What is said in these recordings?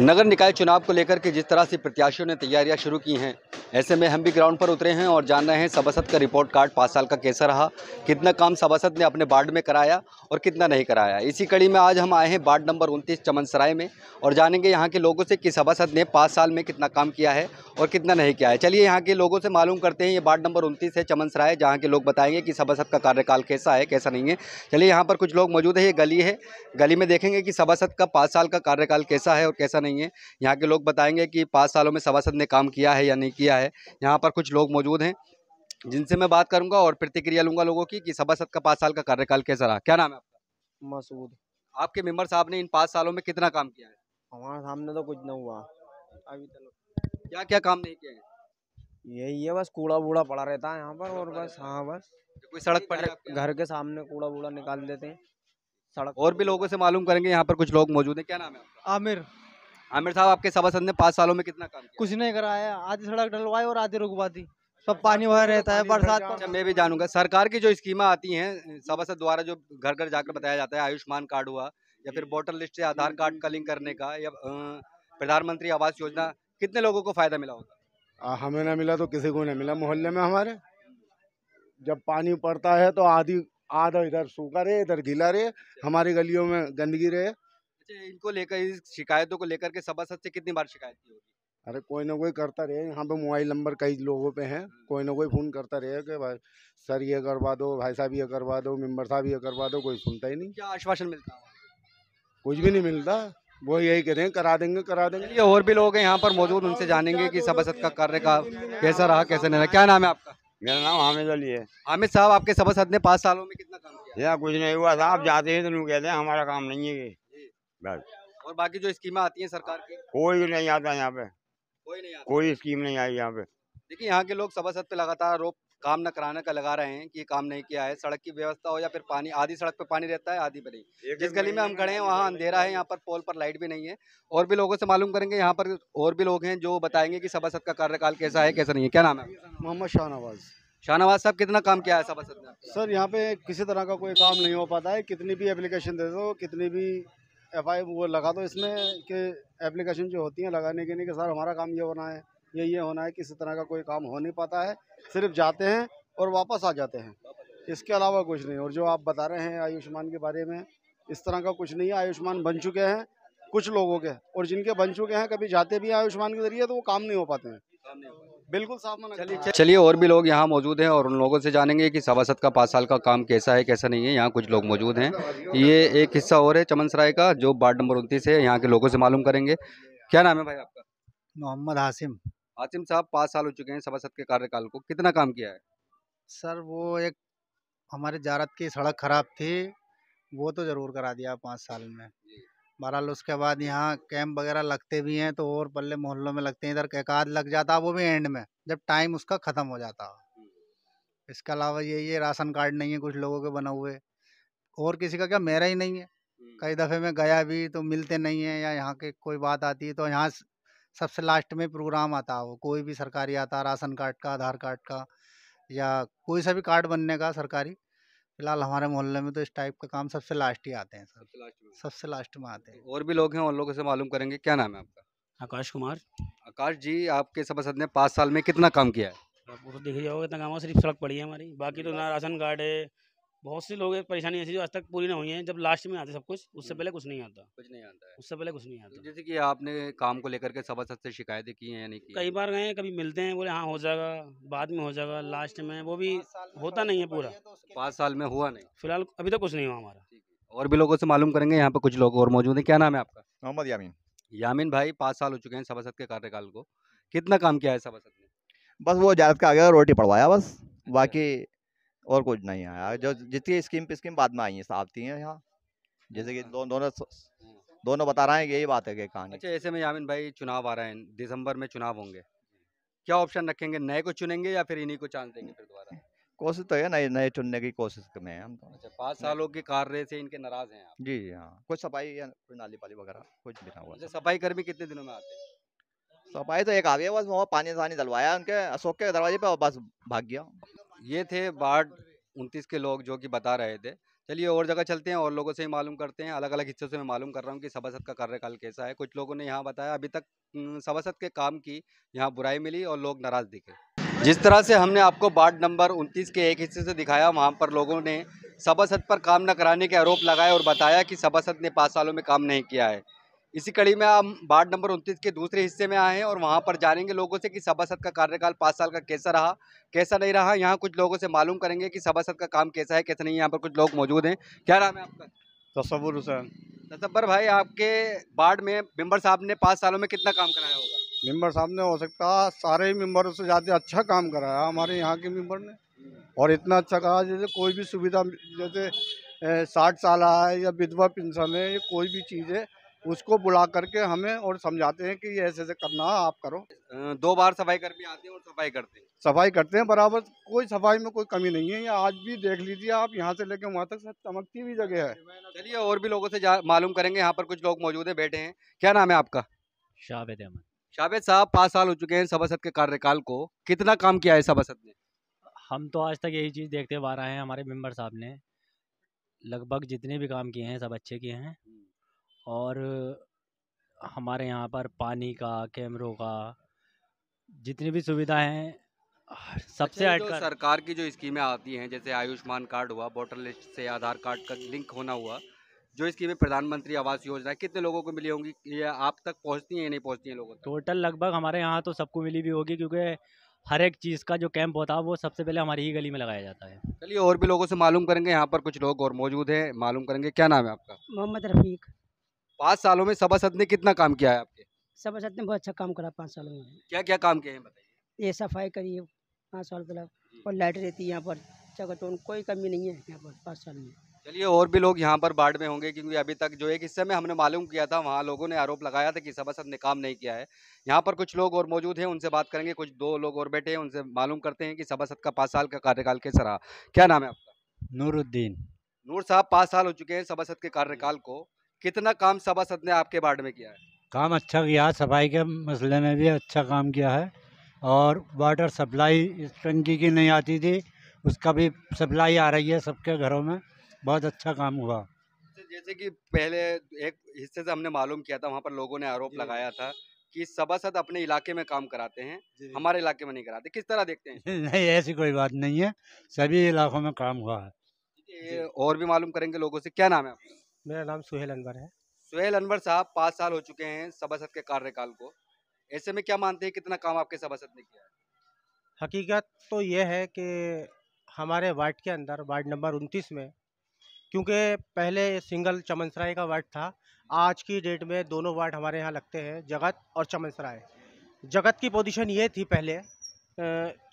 नगर निकाय चुनाव को लेकर के जिस तरह से प्रत्याशियों ने तैयारियां शुरू की हैं ऐसे में हम भी ग्राउंड पर उतरे हैं और जान रहे हैं सभासद का रिपोर्ट कार्ड पाँच साल का कैसा रहा कितना काम सभासद ने अपने वार्ड में कराया और कितना नहीं कराया इसी कड़ी में आज हम आए हैं वार्ड नंबर उनतीस चमनसराय में और जानेंगे यहाँ के लोगों से कि सभासद ने पाँच साल में कितना काम किया है और कितना नहीं किया है चलिए यहाँ के लोगों से मालूम करते हैं ये वार्ड नंबर उनतीस है चमनसराय जहाँ के लोग बताएंगे कि सभासद का कार्यकाल कैसा है कैसा नहीं है चलिए यहाँ पर कुछ लोग मौजूद है ये गली है गली में देखेंगे कि सभासद का पाँच साल का कार्यकाल कैसा है और कैसा नहीं नहीं है यहाँ के लोग बताएंगे कि पाँच सालों में सभासद ने काम किया है या नहीं किया है यहाँ पर कुछ लोग मौजूद हैं जिनसे मैं बात करूँगा और प्रतिक्रिया लूँगा लोगों की कि सभासद का पाँच साल का कार्यकाल कैसा रहा क्या नाम है आपका मसूद आपके मेम्बर साहब ने इन पाँच सालों में कितना काम किया है हमारे सामने तो कुछ नहीं हुआ अभी तक तो क्या क्या काम नहीं किया है यही है बस कूड़ा बूढ़ा पड़ा रहता है यहाँ पर और बस हाँ बस कोई सड़क पर घर के सामने कूड़ा बूढ़ा निकाल देते हैं सड़क और भी लोगों से मालूम करेंगे यहाँ पर कुछ लोग मौजूद हैं क्या नाम है आमिर आमिर साहब आपके सभासद ने पाँच सालों में कितना काम कुछ नहीं कराया आधी सड़क डलवाई और आधी रुकवा दी सब पानी वहाँ रहता है बरसात अच्छा, मैं भी जानूंगा सरकार की जो स्कीम आती हैं सभासद द्वारा जो घर घर जाकर बताया जाता है आयुष्मान कार्ड हुआ या फिर वोटर लिस्ट से आधार कार्ड का लिंक करने का या प्रधानमंत्री आवास योजना कितने लोगों को फायदा मिला होगा हमें ना मिला तो किसी को नहीं मिला मोहल्ले में हमारे जब पानी पड़ता है तो आधी आधा इधर सूखा रहे इधर गीला रहे हमारी गलियों में गंदगी रहे इनको लेकर शिकायतों को लेकर के सभासद से कितनी बार शिकायत की होगी अरे कोई ना कोई करता रहे यहाँ पे मोबाइल नंबर कई लोगों पे हैं हम्म। कोई ना कोई फ़ोन करता रहे कि भाई सर ये करवा दो भाई साहब ये करवा दो मेम्बर साहब ये करवा दो कोई सुनता ही नहीं क्या आश्वासन मिलता है कुछ भी नहीं मिलता वो यही कह रहे हैं करा देंगे करा देंगे ये और भी लोग हैं यहाँ पर मौजूद उनसे जानेंगे कि सभासद का कार्य का कैसा रहा कैसे नहीं रहा क्या नाम है आपका मेरा नाम हामिद अली है हामिद साहब आपके सभासद ने पाँच सालों में कितना काम किया कुछ नहीं हुआ साहब जाते हैं तो कहते हैं हमारा काम नहीं है बस और बाकी जो स्कीम आती है सरकार की कोई नहीं आता यहाँ पे कोई नहीं आता कोई स्कीम नहीं आई यहाँ पे देखिए यहाँ के लोग सद पे लगातार रोप काम न कराने का लगा रहे हैं कि काम नहीं किया है सड़क की व्यवस्था हो या फिर पानी आधी सड़क पे पानी रहता है आधी पे नहीं जिस गली में हम खड़े हैं वहाँ अंधेरा है यहाँ पर पोल पर लाइट भी नहीं है और भी लोगों से मालूम करेंगे यहाँ पर और भी लोग हैं जो बताएंगे कि सद का कार्यकाल कैसा है कैसा नहीं है क्या नाम है मोहम्मद शाहनवाज शाहनवाज साहब कितना काम किया है सभासद सद सर यहाँ पे किसी तरह का कोई काम नहीं हो पाता है कितनी भी एप्लीकेशन दे दो कितनी भी एफ आई वो लगा दो इसमें कि एप्लीकेशन जो होती हैं लगाने के लिए कि सर हमारा काम ये होना है ये ये होना है किसी तरह का कोई काम हो नहीं पाता है सिर्फ जाते हैं और वापस आ जाते हैं इसके अलावा कुछ नहीं और जो आप बता रहे हैं आयुष्मान के बारे में इस तरह का कुछ नहीं है आयुष्मान बन चुके हैं कुछ लोगों के और जिनके बन चुके हैं कभी जाते भी हैं आयुष्मान के जरिए तो वो काम नहीं हो पाते हैं बिल्कुल साफ मना चलिए और भी लोग यहाँ मौजूद हैं और उन लोगों से जानेंगे कि सवासत का पाँच साल का काम कैसा है कैसा नहीं है यहाँ कुछ लोग मौजूद हैं ये एक हिस्सा और है चमन सराय का जो वार्ड नंबर उनतीस है यहाँ के लोगों से मालूम करेंगे क्या नाम है भाई आपका मोहम्मद हासिम हासिम साहब पाँच साल हो चुके हैं सभासद के कार्यकाल को कितना काम किया है सर वो एक हमारे जारत की सड़क खराब थी वो तो ज़रूर करा दिया पाँच साल में बहरहाल उसके बाद यहाँ कैंप वगैरह लगते भी हैं तो और पल्ले मोहल्लों में लगते हैं इधर कैकाद लग जाता वो भी एंड में जब टाइम उसका ख़त्म हो जाता इसके अलावा ये ये राशन कार्ड नहीं है कुछ लोगों के बने हुए और किसी का क्या मेरा ही नहीं है हम्म। कई दफ़े मैं गया भी तो मिलते नहीं हैं या यहाँ के कोई बात आती है तो यहाँ सबसे लास्ट में प्रोग्राम आता वो कोई भी सरकारी आता राशन कार्ड का आधार कार्ड का या कोई सा भी कार्ड बनने का सरकारी फिलहाल हमारे मोहल्ले में तो इस टाइप का काम सबसे लास्ट ही आते हैं सर सबसे लास्ट में आते हैं तो और भी लोग हैं उन लोगों से मालूम करेंगे क्या नाम है आपका आकाश कुमार आकाश जी आपके सभासद ने पाँच साल में कितना काम किया है आप तो देख जाओगे इतना काम सिर्फ सड़क पड़ी है हमारी बाकी तो हम्म। ना राशन कार्ड है बहुत से लोग परेशानी ऐसी जो आज तक पूरी ना हुई है जब लास्ट में आते सब कुछ उससे हम्म। पहले कुछ नहीं आता कुछ नहीं आता है उससे पहले कुछ नहीं आता तो जैसे कि आपने काम को लेकर के सवा से शिकायतें की हैं नहीं कई बार गए कभी मिलते हैं बोले हाँ हो जाएगा बाद में हो जाएगा लास्ट तो में वो भी होता नहीं है तो पूरा पाँच साल में हुआ नहीं फिलहाल अभी तक कुछ नहीं हुआ हमारा और भी लोगों से मालूम करेंगे यहाँ पे कुछ लोग और मौजूद है क्या नाम है आपका मोहम्मद यामिन यामिन भाई पाँच साल हो चुके हैं सभासद के कार्यकाल को कितना काम किया है सभासद ने बस वो जात का आ गया रोटी पड़वाया बस अच्छा। बाकी और कुछ नहीं आया जो हाँ, जितनी स्कीम पे स्कीम बाद में आई है साहब है हैं यहाँ जैसे कि हाँ। दो, दोनों हम्म। दोनों बता रहे हैं यही बात है कि कहानी अच्छा ऐसे में यामिन भाई चुनाव आ रहे हैं दिसंबर में चुनाव होंगे क्या ऑप्शन रखेंगे नए को चुनेंगे या फिर इन्हीं को चांस देंगे फिर दोबारा कोशिश तो है नए नए चुनने की कोशिश में है हम तो अच्छा पाँच सालों कार रहे से इनके नाराज हैं आप जी जी हाँ कुछ सफाई या कोई नाली पाली वगैरह कुछ भी ना हुआ अच्छा, तो। सफाई कर्मी कितने दिनों में आते हैं सफाई तो एक आ गया बस वहाँ पानी सानी डलवाया उनके अशोक के दरवाजे पे और बस भाग गया ये थे वार्ड उनतीस के लोग जो कि बता रहे थे चलिए और जगह चलते हैं और लोगों से ही मालूम करते हैं अलग अलग हिस्सों से मैं मालूम कर रहा हूँ कि सभासद का कार्यकाल कैसा है कुछ लोगों ने यहाँ बताया अभी तक सभासद के काम की यहाँ बुराई मिली और लोग नाराज़ दिखे जिस तरह से हमने आपको वार्ड नंबर उनतीस के एक हिस्से से दिखाया वहाँ पर लोगों ने सभासद पर काम न कराने के आरोप लगाए और बताया कि सभासद ने पाँच सालों में काम नहीं किया है इसी कड़ी में हम वार्ड नंबर उनतीस के दूसरे हिस्से में आए हैं और वहाँ पर जानेंगे लोगों से कि सभासद का कार्यकाल पाँच साल का कैसा रहा कैसा नहीं रहा यहाँ कुछ लोगों से मालूम करेंगे कि सभासद का काम कैसा है कैसा नहीं यहाँ पर कुछ लोग मौजूद हैं क्या नाम है आपका तस्वर हुसैन तस्वर भाई आपके वार्ड में मेम्बर साहब ने पाँच सालों में कितना काम कराया होगा मेम्बर साहब ने हो सकता सारे मेम्बरों से ज़्यादा अच्छा काम कराया हमारे यहाँ के मेम्बर ने और इतना अच्छा कहा जैसे कोई भी सुविधा जैसे साठ साल है या विधवा पेंशन है या कोई भी चीज़ है उसको बुला करके हमें और समझाते हैं कि ये ऐसे ऐसे करना आप करो दो बार सफाई कर भी आते हैं और सफाई करते हैं सफाई करते हैं बराबर कोई सफाई में कोई कमी नहीं है या आज भी देख लीजिए आप यहाँ से लेकर वहाँ तक चमकती हुई जगह है चलिए और भी लोगों से मालूम करेंगे यहाँ पर कुछ लोग मौजूद है बैठे हैं क्या नाम है आपका शाहबेद अहमद शाहबेद साहब पाँच साल हो चुके हैं सभासद के कार्यकाल को कितना काम किया है सभासद ने हम तो आज तक यही चीज़ देखते हुए आ रहे हैं हमारे मेम्बर साहब ने लगभग जितने भी काम किए हैं सब अच्छे किए हैं और हमारे यहाँ पर पानी का कैमरों का जितनी भी सुविधा हैं सबसे अच्छा, तो सरकार की जो स्कीमें आती हैं जैसे आयुष्मान कार्ड हुआ वोटर लिस्ट से आधार कार्ड का लिंक होना हुआ जो स्कीमें प्रधानमंत्री आवास योजना कितने लोगों को मिली होंगी ये आप तक पहुंचती हैं या नहीं पहुंचती हैं लोगों तक टोटल लगभग हमारे यहाँ तो सबको मिली भी होगी क्योंकि हर एक चीज़ का जो कैंप होता है वो सबसे पहले हमारी ही गली में लगाया जाता है चलिए और भी लोगों से मालूम करेंगे यहाँ पर कुछ लोग और मौजूद हैं मालूम करेंगे क्या नाम है आपका मोहम्मद रफीक पाँच सालों में सभासद ने कितना काम किया है आपके सभासद ने बहुत अच्छा काम करा पाँच सालों में क्या क्या काम किए हैं बताइए ये सफाई करी है पाँच साल तक और लाइट रहती है यहाँ पर जगह टोन तो कोई कमी नहीं है यहाँ पर पाँच साल में चलिए और भी लोग यहाँ पर बाढ़ में होंगे क्योंकि अभी तक जो एक हिस्से में हमने मालूम किया था वहाँ लोगों ने आरोप लगाया था कि सभासद ने काम नहीं किया है यहाँ पर कुछ लोग और मौजूद हैं उनसे बात करेंगे कुछ दो लोग और बैठे हैं उनसे मालूम करते हैं कि सभासद का पाँच साल का कार्यकाल कैसा रहा क्या नाम है आपका नूरुद्दीन नूर साहब पाँच साल हो चुके हैं सभासद के कार्यकाल को कितना काम सभासद ने आपके वार्ड में किया है काम अच्छा किया सफाई के मसले में भी अच्छा काम किया है और वाटर सप्लाई इस टंकी की नहीं आती थी उसका भी सप्लाई आ रही है सबके घरों में बहुत अच्छा काम हुआ अच्छा, जैसे कि पहले एक हिस्से से हमने मालूम किया था वहाँ पर लोगों ने आरोप लगाया था कि सभासद अपने इलाके में काम कराते हैं हमारे इलाके में नहीं कराते किस तरह देखते हैं नहीं ऐसी कोई बात नहीं है सभी इलाकों में काम हुआ है और भी मालूम करेंगे लोगों से क्या नाम है आपका मेरा नाम सुहेल अनवर है सुहेल अनवर साहब पाँच साल हो चुके हैं सभासद के कार्यकाल को ऐसे में क्या मानते हैं कितना काम आपके सभासद ने किया है हकीकत तो यह है कि हमारे वार्ड के अंदर वार्ड नंबर उनतीस में क्योंकि पहले सिंगल चमनसराय का वार्ड था आज की डेट में दोनों वार्ड हमारे यहाँ लगते हैं जगत और चमनसराय जगत की पोजीशन ये थी पहले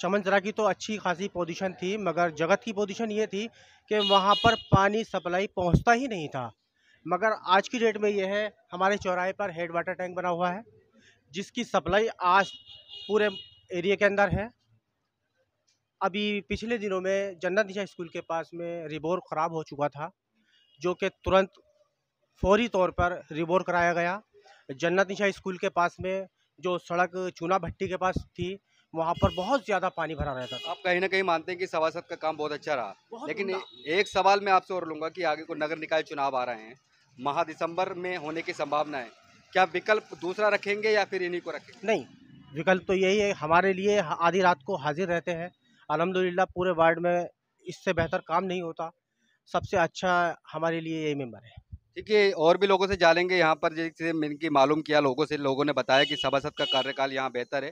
चमनसराय की तो अच्छी खासी पोजीशन थी मगर जगत की पोजीशन ये थी कि वहाँ पर पानी सप्लाई पहुँचता ही नहीं था मगर आज की डेट में यह है हमारे चौराहे पर हेड वाटर टैंक बना हुआ है जिसकी सप्लाई आज पूरे एरिया के अंदर है अभी पिछले दिनों में जन्नत दिशा स्कूल के पास में रिबोर ख़राब हो चुका था जो कि तुरंत फौरी तौर पर रिबोर कराया गया जन्नत निशा स्कूल के पास में जो सड़क चूना भट्टी के पास थी वहाँ पर बहुत ज़्यादा पानी भरा रहता था आप कहीं ना कहीं मानते हैं कि सभासद का काम बहुत अच्छा रहा बहुत लेकिन एक सवाल मैं आपसे और लूँगा कि आगे को नगर निकाय चुनाव आ रहे हैं माह दिसंबर में होने की संभावना है क्या विकल्प दूसरा रखेंगे या फिर इन्हीं को रखेंगे नहीं विकल्प तो यही है हमारे लिए आधी रात को हाजिर रहते हैं अलहमदिल्ला पूरे वार्ड में इससे बेहतर काम नहीं होता सबसे अच्छा हमारे लिए यही मेम्बर है ठीक है और भी लोगों से जानेंगे यहाँ पर जैसे इनकी मालूम किया लोगों से लोगों ने बताया कि सभासद का कार्यकाल यहाँ बेहतर है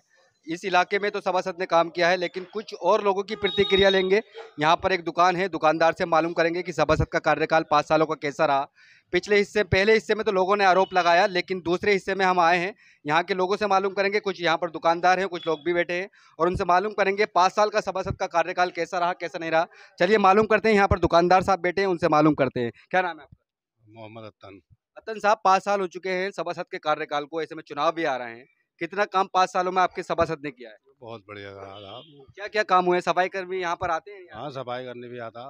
इस इलाके में तो सभासद ने काम किया है लेकिन कुछ और लोगों की प्रतिक्रिया लेंगे यहाँ पर एक दुकान है दुकानदार से मालूम करेंगे कि सभासद का कार्यकाल पाँच सालों का कैसा रहा पिछले हिस्से पहले हिस्से में तो लोगों ने आरोप लगाया लेकिन दूसरे हिस्से में हम आए हैं यहाँ के लोगों से मालूम करेंगे कुछ यहाँ पर दुकानदार हैं कुछ लोग भी बैठे हैं और उनसे मालूम करेंगे पाँच साल का सभासद का कार्यकाल कैसा रहा कैसा नहीं रहा चलिए मालूम करते हैं यहाँ पर दुकानदार साहब बैठे हैं उनसे मालूम करते हैं क्या नाम है आपका मोहम्मद अतन अतन साहब पाँच साल हो चुके हैं सभासद के कार्यकाल को ऐसे में चुनाव भी आ रहे हैं कितना काम पाँच सालों में आपके सभासद ने किया है बहुत बढ़िया रहा क्या क्या काम हुए सफाई कर्मी यहाँ पर आते हैं हाँ सफाई करने भी आता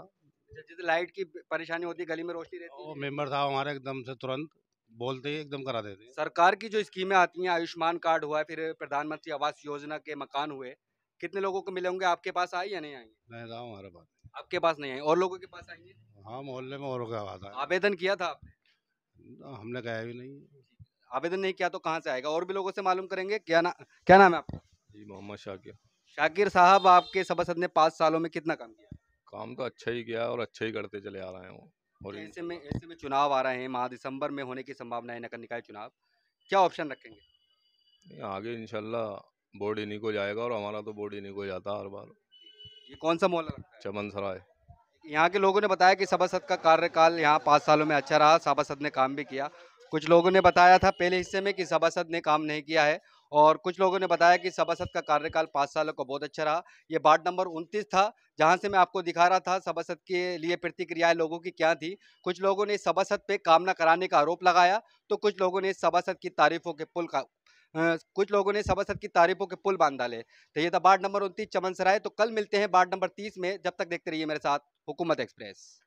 जैसे लाइट की परेशानी होती है गली में रोशनी रहती है मेम्बर साहब हमारे एकदम से तुरंत बोलते ही एकदम करा देते सरकार की जो स्कीमें आती हैं आयुष्मान कार्ड हुआ है फिर प्रधानमंत्री आवास योजना के मकान हुए कितने लोगों को मिले होंगे आपके पास आए या नहीं आएंगे नहीं था हमारे पास आपके पास नहीं आए और लोगों के पास आएंगे हाँ मोहल्ले में औरों आवेदन किया था आपने हमने कहा भी नहीं आवेदन नहीं किया तो कहाँ से आएगा और भी लोगों से मालूम करेंगे क्या ना क्या नाम है आपका जी मोहम्मद शाकिर शाकिर साहब आपके सभासद ने पाँच सालों में कितना काम किया काम तो अच्छा ही किया और अच्छा ही करते चले आ रहे हैं वो और अच्छा, ऐसे में ऐसे में चुनाव आ रहे हैं माह दिसंबर में होने की संभावना है नगर निकाय चुनाव क्या ऑप्शन रखेंगे आगे इनशाला बोर्ड इन्हीं को जाएगा और हमारा तो बोर्ड इन्हीं को जाता हर बार ये कौन सा मोहल्ला लगता है चमन सराय यहाँ के लोगों ने बताया कि सभासद का कार्यकाल यहाँ पाँच सालों में अच्छा रहा सभासद ने काम भी किया कुछ लोगों ने बताया था पहले हिस्से में कि सभासद ने काम नहीं किया है और कुछ लोगों ने बताया कि सभासद का कार्यकाल पाँच सालों का बहुत अच्छा रहा ये वार्ड नंबर उनतीस था जहाँ से मैं आपको दिखा रहा था सभासद के लिए प्रतिक्रियाएं लोगों की क्या थी कुछ लोगों ने सभासद पे काम न कराने का आरोप लगाया तो कुछ लोगों ने सभासद की तारीफों के पुल का कुछ लोगों ने सभासद की तारीफों के पुल बांध डाले तो ये था वार्ड नंबर उनतीस चमन सराय तो कल मिलते हैं वार्ड नंबर तीस में जब तक देखते रहिए मेरे साथ हुकूमत एक्सप्रेस